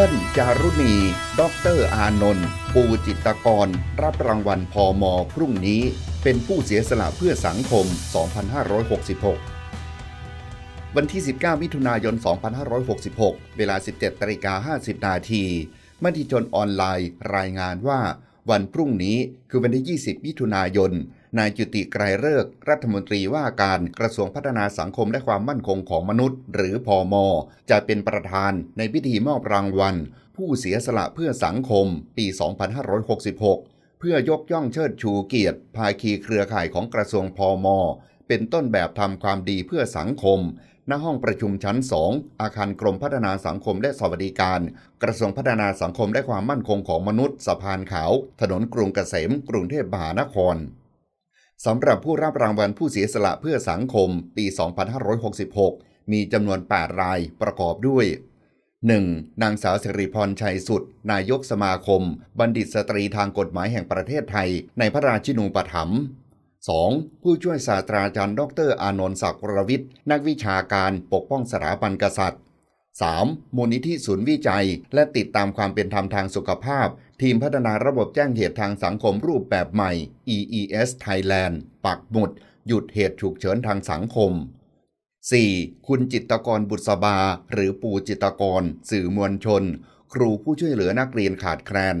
ปิ้ลจารุณี ดรอานนท์ปูจิตกร รับรางวัลพอมอพรุ่งนี้ เป็นผู้เสียสละเพื่อสังคม 2566 วันที่ 19 มิถุนายน 2566 เวลา 17ตริกา50นาทีมติชนออนไลน์ รายงานว่า วันพรุ่งนี้คือวันที่ 20 มิถุนายนนายจุติไกรเลิกรัฐมนตรีว่าการกระทรวงพัฒนาสังคมและความมั่นคงของมนุษย์หรือพอมอจะเป็นประธานในพิธีมอบรางวัลผู้เสียสละเพื่อสังคมปี 2566 เพื่อยกย่องเชิดชูเกียรติ ภาคีเครือข่ายของกระทรวงพอมอเป็นต้นแบบทำความดีเพื่อสังคม ณ ห้องประชุมชั้นงอาคารกรมพัฒนาสังคมและสวัสดิการ กระทรวงพัฒนาสังคมและความมั่นคงของมนุษย์สะพานขาว ถนนกรุงเกษมกรุงเทพมหานครสำหรับผู้รับรางวัลผู้เสียสละเพื่อสังคมปี 2566 มีจำนวน 8 รายประกอบด้วย 1. นางสาวสิริพรชัยสุด นายกสมาคม บัณฑิตสตรีทางกฎหมายแห่งประเทศไทย ในพระราชินูปถัมภ์ 2. ผู้ช่วยศาสตราจารย์ดรอานนท์ศักดิ์รวิทย์นักวิชาการปกป้องสถาบันกษัตริย์ 3. มูลนิธิศูนย์วิจัย และติดตามความเป็นธรรมทางสุขภาพ ทีมพัฒนาระบบแจ้งเหตุทางสังคมรูปแบบใหม่ EES Thailand ปักหมุด หยุดเหตุฉุกเฉินทางสังคม 4. คุณจิตกรบุษบาหรือปู่จิตกรสื่อมวลชน ครูผู้ช่วยเหลือนักเรียนขาดแคลน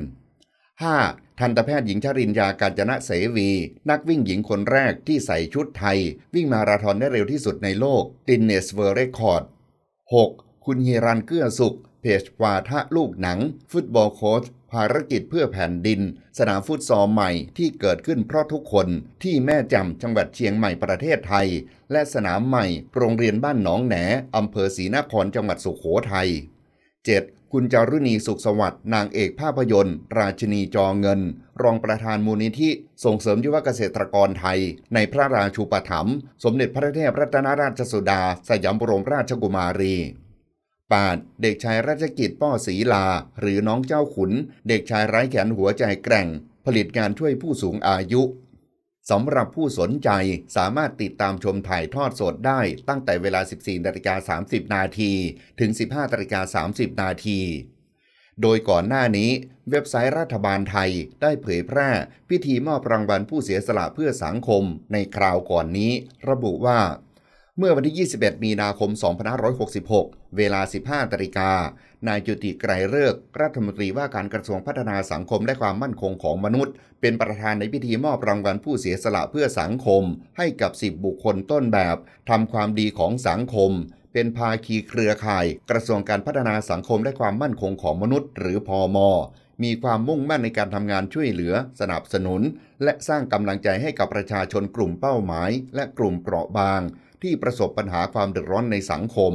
5. ทันตแพทย์หญิงชรินยากาญจนะเสวี นักวิ่งหญิงคนแรกที่ใส่ชุดไทย วิ่งมาราธอนได้เร็วที่สุดในโลกดินเนสเวอร์เรคคอร์ด 6. คุณเฮรันเกื้อสุข เพจวาทะลูกหนัง ฟุตบอลโค้ชภารกิจเพื่อแผ่นดิน สนามฟุตซอลใหม่ที่เกิดขึ้นเพราะทุกคนที่แม่จำจังหวัดเชียงใหม่ประเทศไทย และสนามใหม่โรงเรียนบ้านหนองแหนอำเภอศรีนครจังหวัดสุขโขทัย 7. คุณจารุณีสุขสวัสดิ์นางเอกภาพยนตร์ ราชินีจอเงิน รองประธานมูลนิธิส่งเสริมยุวเกษตรกรไทย ในพระราชูปถัมภ์สมเด็จพระเทพรัตนราชสุดา สยามบรมราชกุมารี 8. เด็กชายราชกิจป้อศรีลา หรือน้องเจ้าขุน เด็กชายไร้แขนหัวใจแกร่ง ผลิตงานช่วยผู้สูงอายุสำหรับผู้สนใจสามารถติดตามชมถ่ายทอดสดได้ตั้งแต่เวลา 14นาฬิกา30 นาทีถึง 15นาฬิกา30 นาที โดยก่อนหน้านี้ เว็บไซต์รัฐบาลไทยได้เผยแพร่พิธีมอบรางวัลผู้เสียสละเพื่อสังคม ในคราวก่อนนี้ ระบุว่าเมื่อวันที่ 21 มีนาคม 2566 เวลา 15นาฬิกานายจุติไกรเลิกรัฐมนตรีว่าการกระทรวงพัฒนาสังคม และความมั่นคงของมนุษย์ เป็นประธานในพิธีมอบรางวัลผู้เสียสละเพื่อสังคม ให้กับ 10 บุคคลต้นแบบ ทำความดีของสังคม เป็นภาคีเครือข่าย กระทรวงการพัฒนาสังคมและความมั่นคงของมนุษย์ หรือพอมมีความมุ่งมั่นในการทำงานช่วยเหลือ สนับสนุน และสร้างกำลังใจให้กับประชาชนกลุ่มเป้าหมาย และกลุ่มเปราะบางที่ประสบปัญหาความเดือดร้อนในสังคม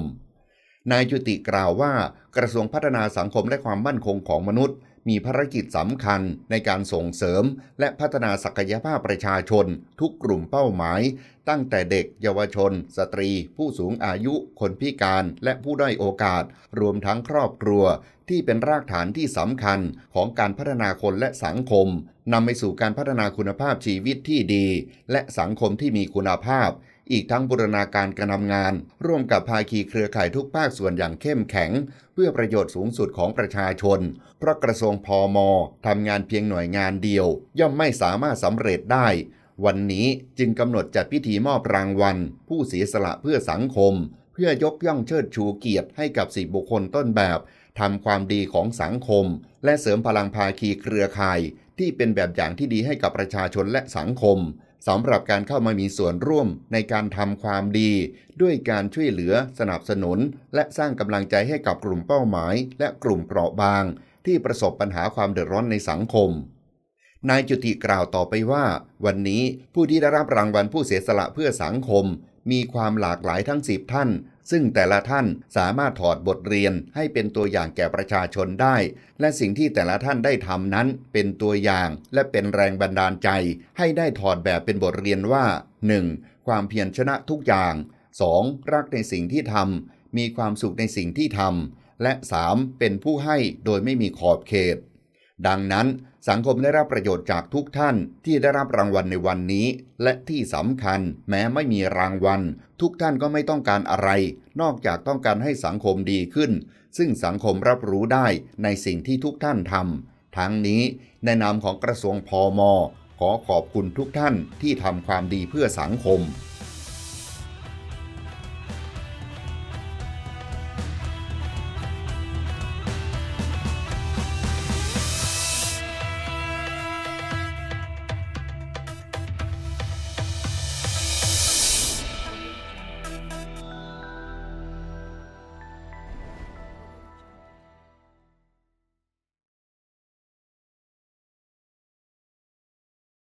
นายจุติกล่าวว่า กระทรวงพัฒนาสังคมและความมั่นคงของมนุษย์ มีภารกิจสำคัญในการส่งเสริม และพัฒนาศักยภาพประชาชนทุกกลุ่มเป้าหมาย ตั้งแต่เด็ก เยาวชน สตรี ผู้สูงอายุ คนพิการ และผู้ด้อยโอกาส รวมทั้งครอบครัว ที่เป็นรากฐานที่สำคัญของการพัฒนาคนและสังคมนำไปสู่การพัฒนาคุณภาพชีวิตที่ดี และสังคมที่มีคุณภาพอีกทั้งบูรณาการการทำงานร่วมกับภาคีเครือข่ายทุกภาคส่วนอย่างเข้มแข็ง เพื่อประโยชน์สูงสุดของประชาชน เพราะกระทรวงพอมอทำงานเพียงหน่วยงานเดียว ย่อมไม่สามารถสำเร็จได้ วันนี้จึงกำหนดจัดพิธีมอบรางวัลผู้เสียสละเพื่อสังคม เพื่อยกย่องเชิดชูเกียรติให้กับสีบุคคลต้นแบบ ทำความดีของสังคม และเสริมพลังภาคีเครือข่าย ที่เป็นแบบอย่างที่ดีให้กับประชาชนและสังคมสำหรับการเข้ามามีส่วนร่วมในการทำความดี ด้วยการช่วยเหลือสนับสนุน และสร้างกำลังใจให้กับกลุ่มเป้าหมายและกลุ่มเปราะบางที่ประสบปัญหาความเดือดร้อนในสังคม นายจุติกล่าวต่อไปว่า วันนี้ผู้ที่ได้รับรางวัลผู้เสียสละเพื่อสังคมมีความหลากหลายทั้ง 10 ท่าน ซึ่งแต่ละท่านสามารถถอดบทเรียนให้เป็นตัวอย่างแก่ประชาชนได้ และสิ่งที่แต่ละท่านได้ทำนั้นเป็นตัวอย่าง และเป็นแรงบันดาลใจให้ได้ถอดแบบเป็นบทเรียนว่า 1. ความเพียรชนะทุกอย่าง 2. รักในสิ่งที่ทำมีความสุขในสิ่งที่ทำและ 3. เป็นผู้ให้โดยไม่มีขอบเขต ดังนั้นสังคมได้รับประโยชน์จากทุกท่านที่ได้รับรางวัลในวันนี้ และที่สำคัญ แม้ไม่มีรางวัล ทุกท่านก็ไม่ต้องการอะไร นอกจากต้องการให้สังคมดีขึ้น ซึ่งสังคมรับรู้ได้ในสิ่งที่ทุกท่านทำทั้งนี้ ในนามของกระทรวงพอมอขอขอบคุณทุกท่านที่ทำความดีเพื่อสังคม